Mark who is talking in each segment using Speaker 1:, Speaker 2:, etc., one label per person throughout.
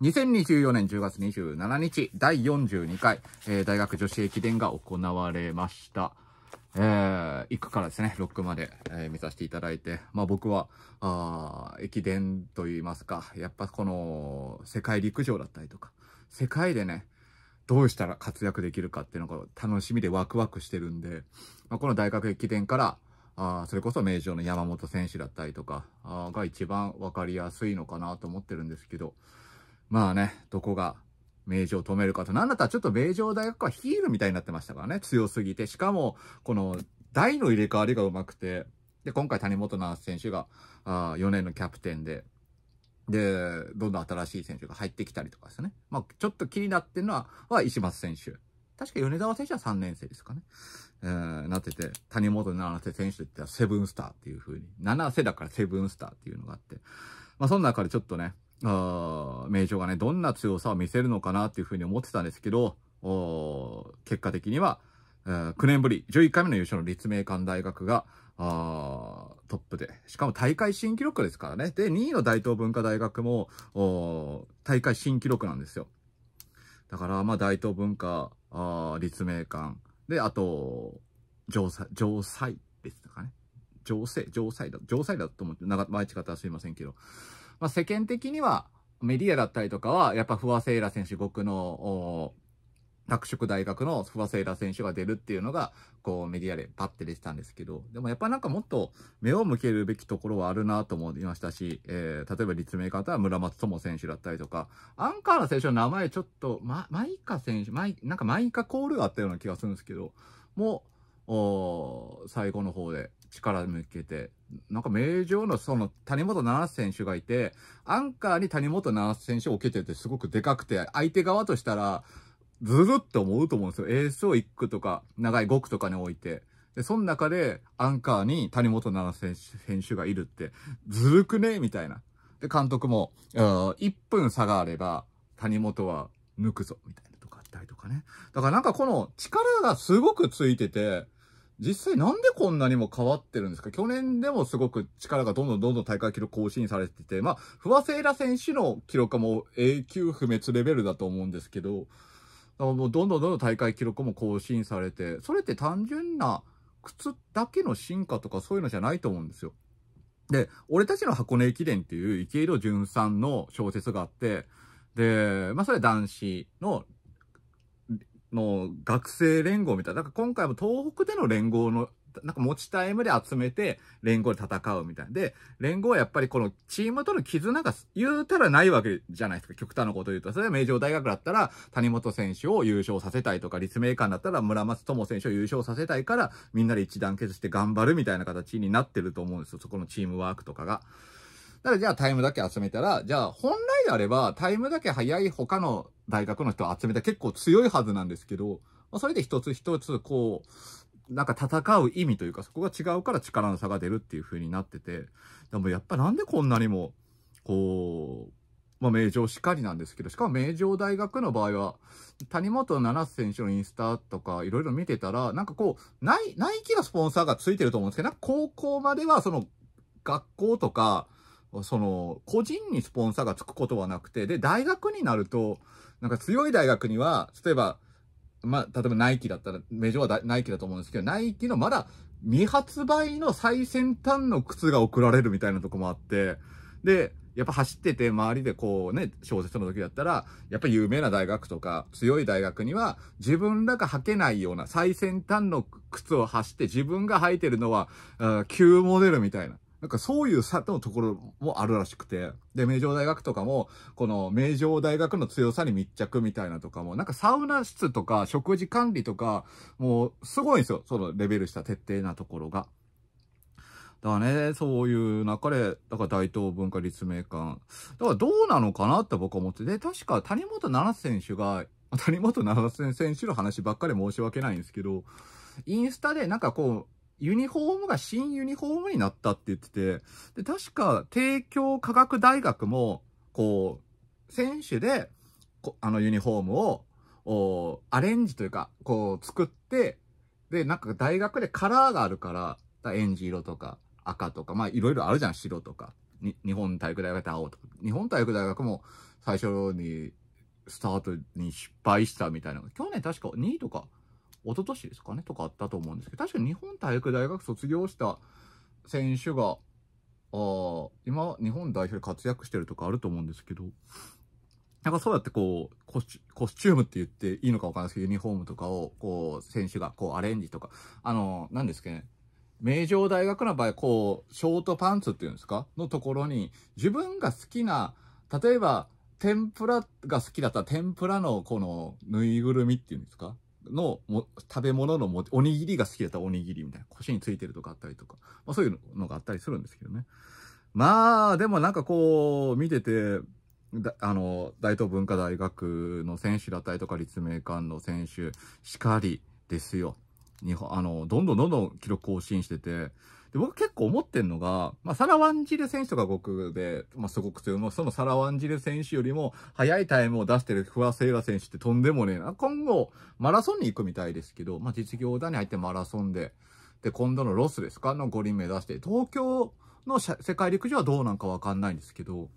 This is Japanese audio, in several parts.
Speaker 1: 2024年10月27日、第42回、えー、大学女子駅伝が行われました。えー、行くからですね、6区まで、えー、見させていただいて、まあ僕は、あ駅伝と言いますか、やっぱこの、世界陸上だったりとか、世界でね、どうしたら活躍できるかっていうのが楽しみでワクワクしてるんで、まあ、この大学駅伝から、あそれこそ名城の山本選手だったりとかあが一番わかりやすいのかなと思ってるんですけど、まあね、どこが名城を止めるかと。なんだったらちょっと名城大学はヒールみたいになってましたからね。強すぎて。しかも、この台の入れ替わりがうまくて。で、今回谷本直選手があ4年のキャプテンで。で、どんどん新しい選手が入ってきたりとかですね。まあ、ちょっと気になってるのは、は石松選手。確か米沢選手は3年生ですかね。えー、なってて、谷本七瀬選手って言ったらセブンスターっていう風に、七瀬だからセブンスターっていうのがあって、まあその中でちょっとね、名城がね、どんな強さを見せるのかなっていうふうに思ってたんですけど、結果的には、9年ぶり、11回目の優勝の立命館大学が、トップで、しかも大会新記録ですからね。で、2位の大東文化大学も、大会新記録なんですよ。だから、まあ、大東文化、立命館、で、あと、城西、城西ですかね。城西、城西だ、城西だと思って、長、前違っはすいませんけど。まあ、世間的にはメディアだったりとかは、やっぱ不破聖来選手、僕の、拓殖大学の不破聖来選手が出るっていうのが、こうメディアでパッて出てたんですけど、でもやっぱなんかもっと目を向けるべきところはあるなと思いましたし、えー、例えば立命館は村松智選手だったりとか、アンカーの選手の名前ちょっと、ま、マイカ選手、マイ、なんかマイカコールがあったような気がするんですけど、もう、最後の方で力抜けて、なんか名城のその谷本七瀬選手がいて、アンカーに谷本七瀬選手を受けててすごくでかくて、相手側としたら、ずるって思うと思うんですよ。エースを1区とか、長い5区とかに置いて。で、その中で、アンカーに谷本七瀬選手がいるって、ずるくねみたいな。で、監督も、1分差があれば、谷本は抜くぞ、みたいなとかあったりとかね。だからなんかこの力がすごくついてて、実際なんでこんなにも変わってるんですか去年でもすごく力がどんどんどんどん大会記録更新されてて、まあ、不破聖ラ選手の記録はもう永久不滅レベルだと思うんですけど、もうどんどんどんどん大会記録も更新されて、それって単純な靴だけの進化とかそういうのじゃないと思うんですよ。で、俺たちの箱根駅伝っていう池井戸潤さんの小説があって、で、まあそれは男子のの学生連合みたいな。だから今回も東北での連合の、なんか持ちタイムで集めて、連合で戦うみたいで、連合はやっぱりこのチームとの絆が言うたらないわけじゃないですか。極端なこと言うと。それは名城大学だったら、谷本選手を優勝させたいとか、立命館だったら村松智選手を優勝させたいから、みんなで一団結して頑張るみたいな形になってると思うんですよ。そこのチームワークとかが。だからじゃあタイムだけ集めたら、じゃあ本来であればタイムだけ早い他の大学の人を集めた結構強いはずなんですけど、まあ、それで一つ一つこう、なんか戦う意味というか、そこが違うから力の差が出るっていう風になってて、でもやっぱなんでこんなにも、こう、まあ、名城しかりなんですけど、しかも名城大学の場合は、谷本七瀬選手のインスタとかいろいろ見てたら、なんかこう、ナイナイキのスポンサーがついてると思うんですけど、高校まではその学校とか、その、個人にスポンサーがつくことはなくて、で、大学になると、なんか強い大学には、例えば、まあ、例えばナイキだったら、メジョはナイキだと思うんですけど、ナイキのまだ未発売の最先端の靴が送られるみたいなとこもあって、で、やっぱ走ってて周りでこうね、小説の時だったら、やっぱ有名な大学とか強い大学には自分らが履けないような最先端の靴を走って自分が履いてるのは、旧モデルみたいな。なんかそういう差のところもあるらしくて、で、名城大学とかも、この名城大学の強さに密着みたいなとかも、なんかサウナ室とか食事管理とか、もうすごいんですよ。そのレベルした徹底なところが。だからね、そういう中で、だから大東文化立命館。だからどうなのかなって僕は思って、で、確か谷本奈瀬選手が、谷本奈瀬選手の話ばっかり申し訳ないんですけど、インスタでなんかこう、ユニフォームが新ユニフォームになったって言ってて、で、確か帝京科学大学も、こう、選手で、あのユニフォームを、アレンジというか、こう作って、で、なんか大学でカラーがあるから、だエンジ色とか赤とか、まあいろいろあるじゃん、白とか。に日本体育大学で青とか。日本体育大学も最初にスタートに失敗したみたいな。去年確か2位とか一昨年ですかねとかあったと思うんですけど、確か日本体育大学卒業した選手が、あ今、日本代表で活躍してるとかあると思うんですけど、なんかそうやってこう、コスチュームって言っていいのかわかんないですけど、ユニフォームとかを、こう、選手がこうアレンジとか、あの、なんですけどね、名城大学の場合、こう、ショートパンツっていうんですかのところに、自分が好きな、例えば、天ぷらが好きだったら天ぷらのこのぬいぐるみっていうんですかのも食べ物のもおにぎりが好きだったらおにぎりみたいな、腰についてるとかあったりとか、まあそういうのがあったりするんですけどね。まあ、でもなんかこう、見てて、あの、大東文化大学の選手だったりとか、立命館の選手、しかりですよ。日本、あの、どんどんどんどん記録更新してて、で、僕結構思ってんのが、まあ、サラワンジル選手とか僕で、まあ、すごく強いの、そのサラワンジル選手よりも、早いタイムを出してる不破聖来選手ってとんでもねえな。今後、マラソンに行くみたいですけど、まあ、実業団に入ってマラソンで、で、今度のロスですかの五輪目指して、東京の世界陸上はどうなんかわかんないんですけど、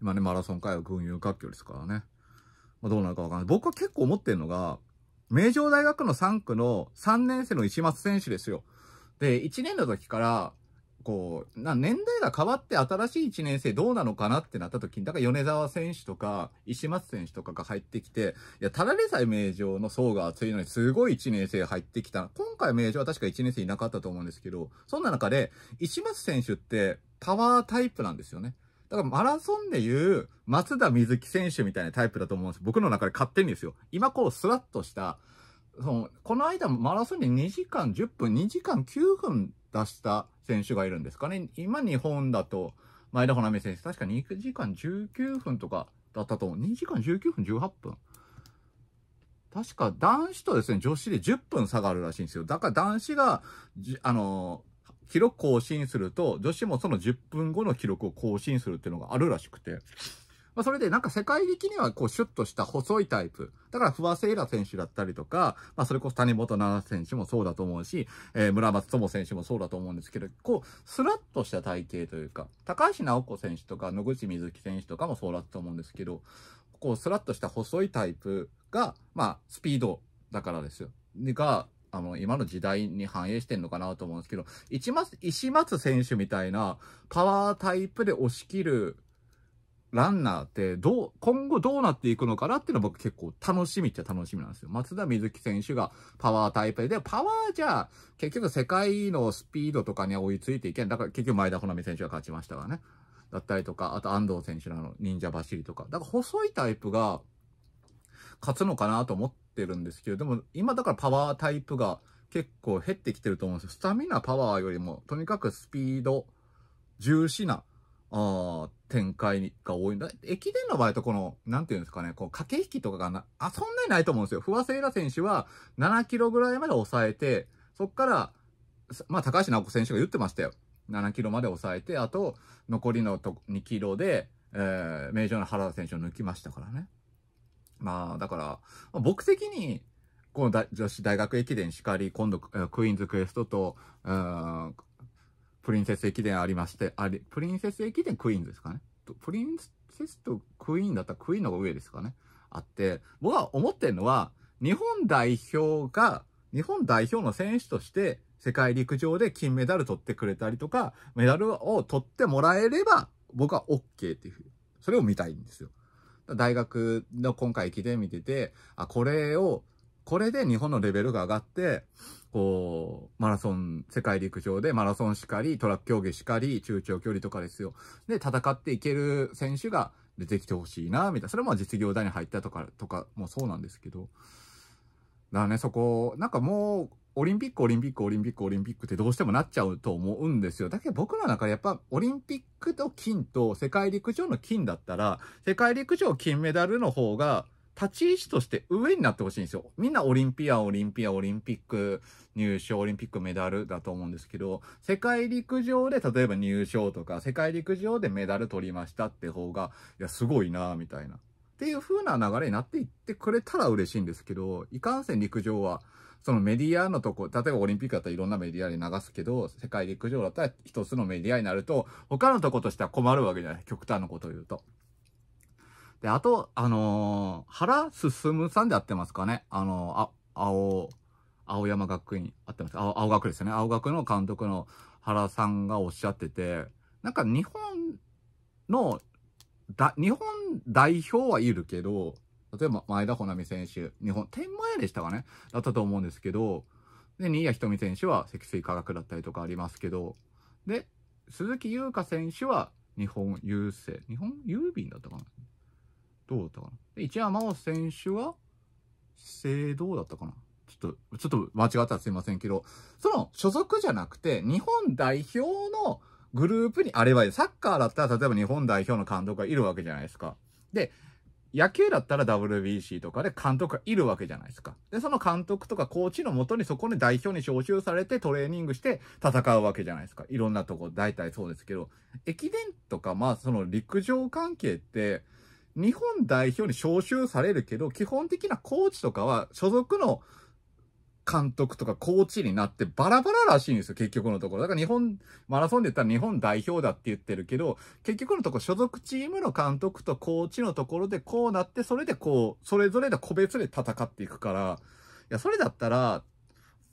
Speaker 1: 今ね、マラソン界は群雄割拠ですからね。まあ、どうなるかわかんない。僕は結構思ってんのが、名城大学の3区の3年生の石松選手ですよ。で、1年の時から、こう、な年代が変わって新しい1年生どうなのかなってなった時に、だから米沢選手とか、石松選手とかが入ってきて、いや、ただでさえ名城の層が厚いのに、すごい1年生入ってきた。今回名城は確か1年生いなかったと思うんですけど、そんな中で、石松選手ってパワータイプなんですよね。だからマラソンでいう松田瑞希選手みたいなタイプだと思うんです。僕の中で勝手にですよ。今こうスラッとした、その、この間マラソンで2時間10分、2時間9分出した選手がいるんですかね。今日本だと、前田穂波選手、確か2時間19分とかだったと思う。2時間19分18分。確か男子とですね、女子で10分差があるらしいんですよ。だから男子が、あの、記録更新すると、女子もその10分後の記録を更新するっていうのがあるらしくて。まあ、それでなんか世界的にはこうシュッとした細いタイプ。だから不破聖衣選手だったりとか、まあ、それこそ谷本奈々選手もそうだと思うし、えー、村松智選手もそうだと思うんですけど、こう、スラッとした体型というか、高橋直子選手とか野口瑞希選手とかもそうだと思うんですけど、こう、スラッとした細いタイプが、まあ、スピードだからですよ。が、あの、今の時代に反映してんのかなと思うんですけど、石松、石松選手みたいなパワータイプで押し切るランナーってどう、今後どうなっていくのかなっていうのは僕結構楽しみっちゃ楽しみなんですよ。松田瑞生選手がパワータイプで、パワーじゃ、結局世界のスピードとかに追いついていけん。だから結局前田穂波選手が勝ちましたからね。だったりとか、あと安藤選手のあの忍者走りとか。だから細いタイプが勝つのかなと思ってるんですけど、でも今だからパワータイプが結構減ってきてると思うんですよ。スタミナパワーよりも、とにかくスピード、重視なあ展開が多いんだ。駅伝の場合とこの、なんていうんですかね、こう、駆け引きとかがな、あ、そんなにないと思うんですよ。不破聖衣選手は7キロぐらいまで抑えて、そっから、まあ、高橋直子選手が言ってましたよ。7キロまで抑えて、あと、残りのと2キロで、えー、名城の原田選手を抜きましたからね。まあ、だから、僕的に、この女子大学駅伝しかり、今度、クイーンズクエストと、うん、プリンセス駅伝ありまして、あれ、プリンセス駅伝クイーンですかね。プリンセスとクイーンだったらクイーンのが上ですかね。あって、僕は思ってるのは、日本代表が、日本代表の選手として、世界陸上で金メダル取ってくれたりとか、メダルを取ってもらえれば、僕は OK っていう。それを見たいんですよ。大学の今回駅伝見てて、あ、これをこれで日本のレベルが上がって、こう、マラソン、世界陸上でマラソンしかり、トラック競技しかり、中長距離とかですよ。で、戦っていける選手が出てきてほしいな、みたいな。それも実業団に入ったとか、とかもそうなんですけど。だからね、そこ、なんかもう、オリンピック、オリンピック、オリンピック、オリンピックってどうしてもなっちゃうと思うんですよ。だけど僕の中でやっぱオリンピックと金と世界陸上の金だったら、世界陸上金メダルの方が立ち位置として上になってほしいんですよ。みんなオリンピア、オリンピア、オリンピック入賞、オリンピックメダルだと思うんですけど、世界陸上で例えば入賞とか、世界陸上でメダル取りましたって方が、いや、すごいなみたいな。っていう風な流れになっていってくれたら嬉しいんですけど、いかんせん陸上は、そのメディアのとこ、例えばオリンピックだったらいろんなメディアで流すけど、世界陸上だったら一つのメディアになると、他のとことしては困るわけじゃない。極端なことを言うと。で、あと、あのー、原進さんで会ってますかねあのー、あ、青、青山学院、会ってます青、青学ですよね。青学の監督の原さんがおっしゃってて、なんか日本の、だ、日本代表はいるけど、例えば前田穂波選手、日本、天満屋でしたかねだったと思うんですけど、で、新谷仁美選手は積水化学だったりとかありますけど、で、鈴木優香選手は日本郵政、日本郵便だったかなどうだったかな。一山麻央選手は、聖堂だったかな。ちょっと、ちょっと間違ったらすいませんけど、その所属じゃなくて、日本代表のグループにあればいい。サッカーだったら、例えば日本代表の監督がいるわけじゃないですか。で、野球だったら WBC とかで監督がいるわけじゃないですか。で、その監督とかコーチのもとにそこに代表に招集されてトレーニングして戦うわけじゃないですか。いろんなとこ、大体そうですけど、駅伝とか、まあその陸上関係って、日本代表に招集されるけど、基本的なコーチとかは所属の監督とかコーチになってバラバラらしいんですよ、結局のところ。だから日本、マラソンで言ったら日本代表だって言ってるけど、結局のところ所属チームの監督とコーチのところでこうなって、それでこう、それぞれで個別で戦っていくから、いや、それだったら、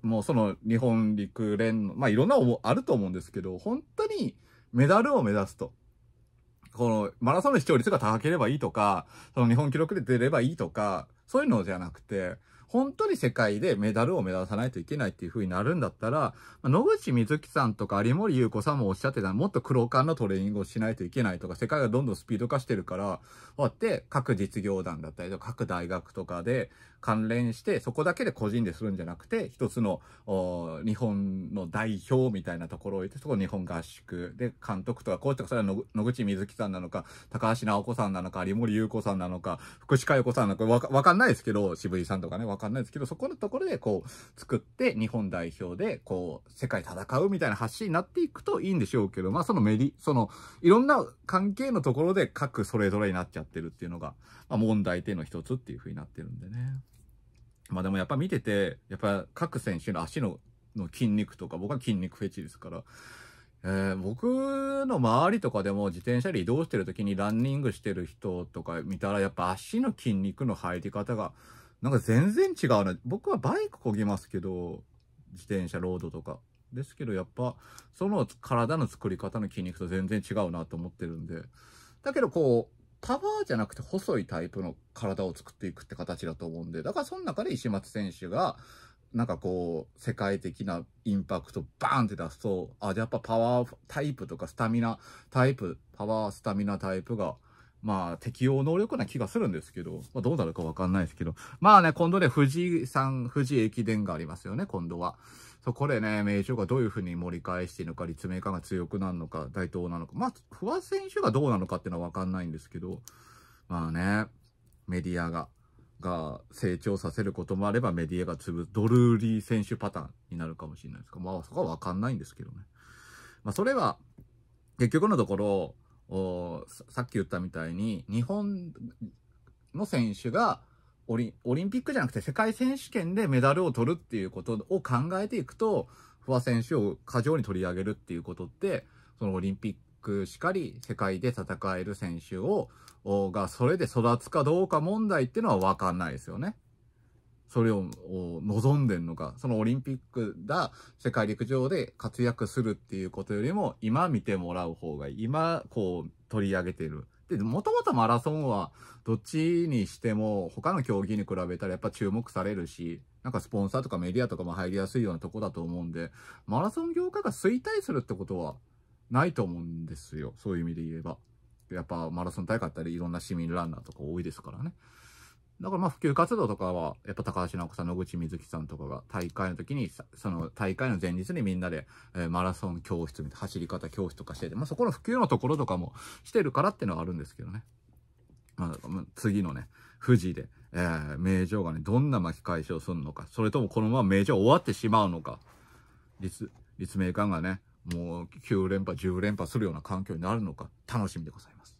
Speaker 1: もうその日本陸連の、まあいろんな思あると思うんですけど、本当にメダルを目指すと。この、マラソンの視聴率が高ければいいとか、その日本記録で出ればいいとか、そういうのじゃなくて、本当に世界でメダルを目指さないといけないっていう風になるんだったら、野口みずきさんとか有森優子さんもおっしゃってた、もっと黒感のトレーニングをしないといけないとか、世界がどんどんスピード化してるから、こうやって各実業団だったりとか、各大学とかで、関連して、そこだけで個人でするんじゃなくて、一つの日本の代表みたいなところを置いて、そこ日本合宿で監督とかこうとか、それは野口みずきさんなのか、高橋直子さんなのか、有森優子さんなのか、福士佳代子さんなのか、わかんないですけど、渋井さんとかね、わかんないですけど、そこのところでこう、作って、日本代表で、こう、世界戦うみたいな橋になっていくといいんでしょうけど、まあそのメリ、その、いろんな関係のところで各それぞれになっちゃってるっていうのが、まあ問題点の一つっていうふうになってるんでね。まあでもやっぱ見てて、やっぱ各選手の足のの筋肉とか、僕は筋肉フェチですから、えー、僕の周りとかでも自転車で移動してる時にランニングしてる人とか見たらやっぱ足の筋肉の入り方がなんか全然違うな。僕はバイクこぎますけど、自転車ロードとか。ですけどやっぱその体の作り方の筋肉と全然違うなと思ってるんで。だけどこう、パワーじゃなくて細いタイプの体を作っていくって形だと思うんで、だからその中で石松選手が、なんかこう、世界的なインパクトバーンって出すと、あ、じゃあやっぱパワータイプとかスタミナタイプ、パワースタミナタイプが、まあ適応能力な気がするんですけど、まあどうなるかわかんないですけど、まあね、今度ね、富士山、富士駅伝がありますよね、今度は。そこでね、名称がどういうふうに盛り返しているのか、立命館が強くなるのか、大東なのか、まあ、不破選手がどうなのかっていうのはわかんないんですけど、まあね、メディアが、が成長させることもあれば、メディアが潰す、ドルーリー選手パターンになるかもしれないですか。まあ、そこはわかんないんですけどね。まあ、それは、結局のところ、おさっき言ったみたいに、日本の選手が、オリオリンピックじゃなくて世界選手権でメダルを取るっていうことを考えていくと、不破選手を過剰に取り上げるっていうことって、そのオリンピックしかり世界で戦える選手を、がそれで育つかどうか問題っていうのはわかんないですよね。それを望んでんのか、そのオリンピックだ、世界陸上で活躍するっていうことよりも、今見てもらう方がいい。今、こう、取り上げてる。、もともとマラソンは、どっちにしても、他の競技に比べたらやっぱ注目されるし、なんかスポンサーとかメディアとかも入りやすいようなとこだと思うんで、マラソン業界が衰退するってことは、ないと思うんですよ。そういう意味で言えば。やっぱマラソン大会あったり、いろんな市民ランナーとか多いですからね。だからまあ普及活動とかは、やっぱ高橋直子さん、野口みずきさんとかが大会の時に、その大会の前日にみんなで、えマラソン教室みたいな走り方教室とかしてて、まあそこの普及のところとかもしてるからっていうのはあるんですけどね。まあ、次のね、富士で、えー、名城がね、どんな巻き返しをするのか、それともこのまま名城終わってしまうのか、立、立命館がね、もう9連覇、10連覇するような環境になるのか、楽しみでございます。